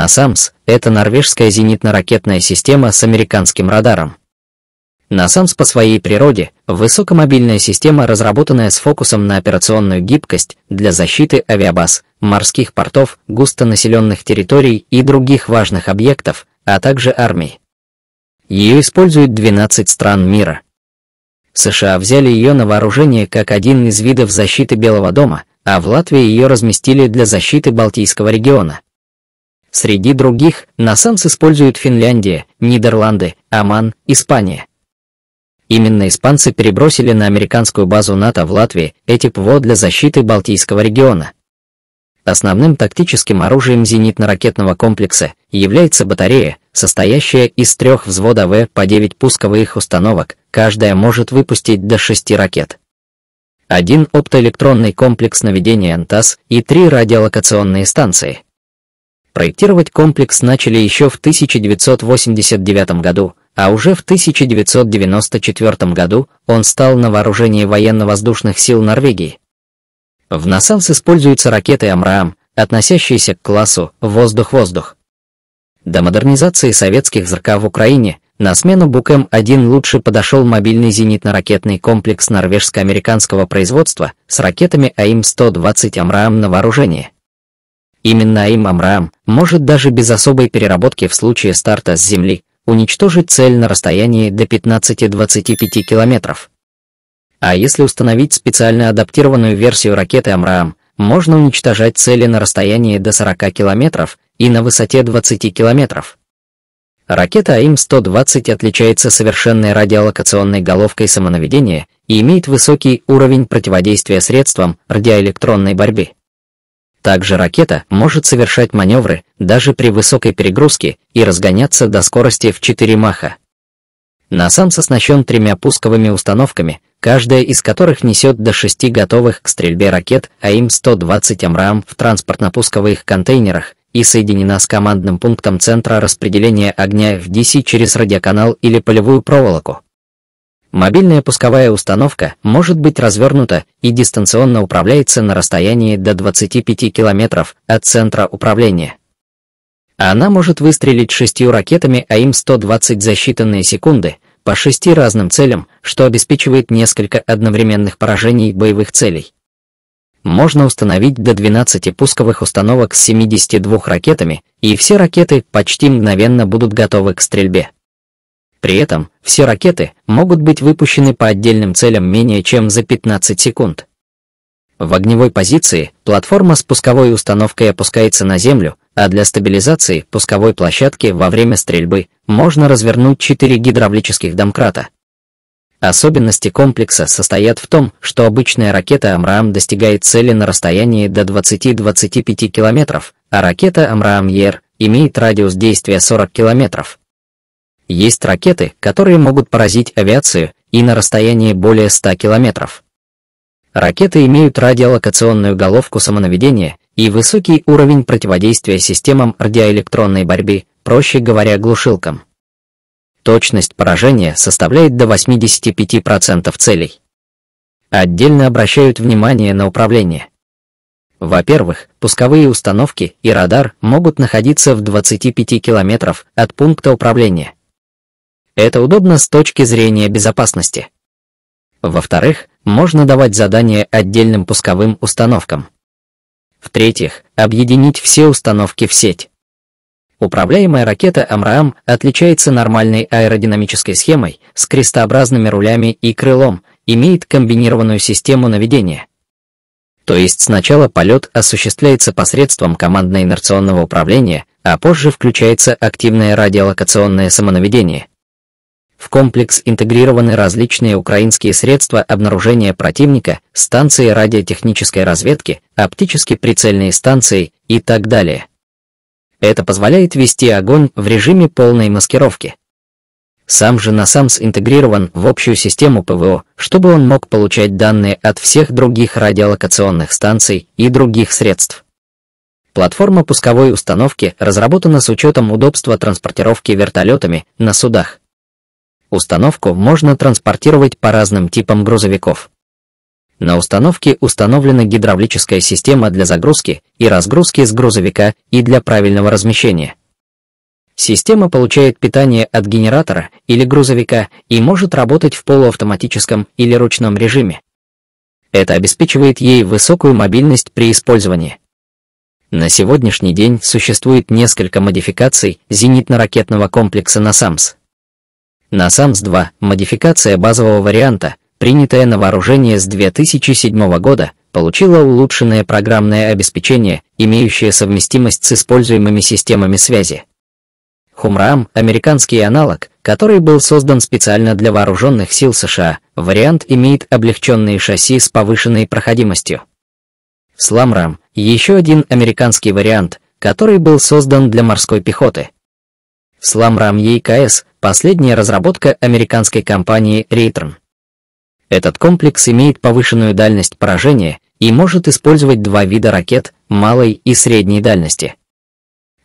«Насамс» — это норвежская зенитно-ракетная система с американским радаром. «Насамс» по своей природе — высокомобильная система, разработанная с фокусом на операционную гибкость для защиты авиабаз, морских портов, густонаселенных территорий и других важных объектов, а также армий. Ее используют 12 стран мира. США взяли ее на вооружение как один из видов защиты Белого дома, а в Латвии ее разместили для защиты Балтийского региона. Среди других насанс используют Финляндия, Нидерланды, Оман, Испания. Именно испанцы перебросили на американскую базу НАТО в Латвии эти ПВО для защиты Балтийского региона. Основным тактическим оружием зенитно-ракетного комплекса является батарея, состоящая из трех взвода В по 9 пусковых установок, каждая может выпустить до 6 ракет. Один оптоэлектронный комплекс наведения НТАС и три радиолокационные станции – Проектировать комплекс начали еще в 1989 году, а уже в 1994 году он стал на вооружении военно-воздушных сил Норвегии. В «Насалс» используются ракеты «Амраам», относящиеся к классу «воздух-воздух». До модернизации советских ЗРК в Украине на смену Букэм-1 лучше подошел мобильный зенитно-ракетный комплекс норвежско-американского производства с ракетами АИМ-120 «Амраам» на вооружении. Именно им имамрам может даже без особой переработки в случае старта с Земли уничтожить цель на расстоянии до 15-25 километров. А если установить специально адаптированную версию ракеты «Амраам», можно уничтожать цели на расстоянии до 40 километров и на высоте 20 километров. Ракета АИМ-120 отличается совершенной радиолокационной головкой самонаведения и имеет высокий уровень противодействия средствам радиоэлектронной борьбы. Также ракета может совершать маневры даже при высокой перегрузке и разгоняться до скорости в 4 маха. «Насамс» оснащен тремя пусковыми установками, каждая из которых несет до шести готовых к стрельбе ракет АИМ-120 «Амрам» в транспортно-пусковых контейнерах и соединена с командным пунктом Центра распределения огня в DC через радиоканал или полевую проволоку. Мобильная пусковая установка может быть развернута и дистанционно управляется на расстоянии до 25 километров от центра управления. Она может выстрелить шестью ракетами АИМ-120 за считанные секунды по шести разным целям, что обеспечивает несколько одновременных поражений боевых целей. Можно установить до 12 пусковых установок с 72 ракетами, и все ракеты почти мгновенно будут готовы к стрельбе. При этом все ракеты могут быть выпущены по отдельным целям менее чем за 15 секунд. В огневой позиции платформа с пусковой установкой опускается на землю, а для стабилизации пусковой площадки во время стрельбы можно развернуть 4 гидравлических домкрата. Особенности комплекса состоят в том, что обычная ракета «Амраам» достигает цели на расстоянии до 20-25 км, а ракета «Амраам-Ер» имеет радиус действия 40 километров. Есть ракеты, которые могут поразить авиацию и на расстоянии более 100 километров. Ракеты имеют радиолокационную головку самонаведения и высокий уровень противодействия системам радиоэлектронной борьбы, проще говоря, глушилкам. Точность поражения составляет до 85% целей. Отдельно обращают внимание на управление. Во-первых, пусковые установки и радар могут находиться в 25 километров от пункта управления. Это удобно с точки зрения безопасности. Во-вторых, можно давать задания отдельным пусковым установкам. В-третьих, объединить все установки в сеть. Управляемая ракета «Амраам» отличается нормальной аэродинамической схемой с крестообразными рулями и крылом, имеет комбинированную систему наведения. То есть сначала полет осуществляется посредством командно-инерционного управления, а позже включается активное радиолокационное самонаведение. В комплекс интегрированы различные украинские средства обнаружения противника, станции радиотехнической разведки, оптически прицельные станции и так далее. Это позволяет вести огонь в режиме полной маскировки. Сам же насам интегрирован в общую систему ПВО, чтобы он мог получать данные от всех других радиолокационных станций и других средств. Платформа пусковой установки разработана с учетом удобства транспортировки вертолетами на судах. Установку можно транспортировать по разным типам грузовиков. На установке установлена гидравлическая система для загрузки и разгрузки с грузовика и для правильного размещения. Система получает питание от генератора или грузовика и может работать в полуавтоматическом или ручном режиме. Это обеспечивает ей высокую мобильность при использовании. На сегодняшний день существует несколько модификаций зенитно-ракетного комплекса «Насамс». На SAMS-2 модификация базового варианта, принятая на вооружение с 2007 года, получила улучшенное программное обеспечение, имеющее совместимость с используемыми системами связи. Хумрам – американский аналог, который был создан специально для вооруженных сил США. Вариант имеет облегченные шасси с повышенной проходимостью. Сламрам – еще один американский вариант, который был создан для морской пехоты. Сламрам ЕКС последняя разработка американской компании Raytheon. Этот комплекс имеет повышенную дальность поражения и может использовать два вида ракет малой и средней дальности.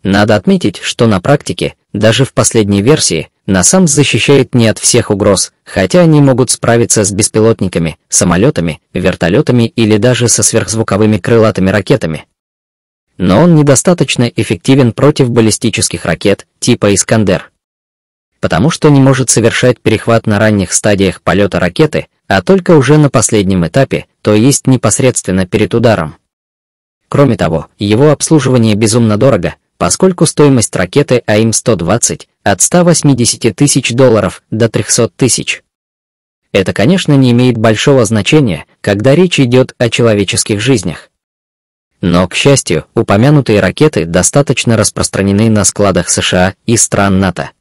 Надо отметить, что на практике, даже в последней версии, НАСАМС защищает не от всех угроз, хотя они могут справиться с беспилотниками, самолетами, вертолетами или даже со сверхзвуковыми крылатыми ракетами. Но он недостаточно эффективен против баллистических ракет типа «Искандер» потому что не может совершать перехват на ранних стадиях полета ракеты, а только уже на последнем этапе, то есть непосредственно перед ударом. Кроме того, его обслуживание безумно дорого, поскольку стоимость ракеты АИМ-120 от 180 тысяч долларов до 300 тысяч. Это, конечно, не имеет большого значения, когда речь идет о человеческих жизнях. Но, к счастью, упомянутые ракеты достаточно распространены на складах США и стран НАТО.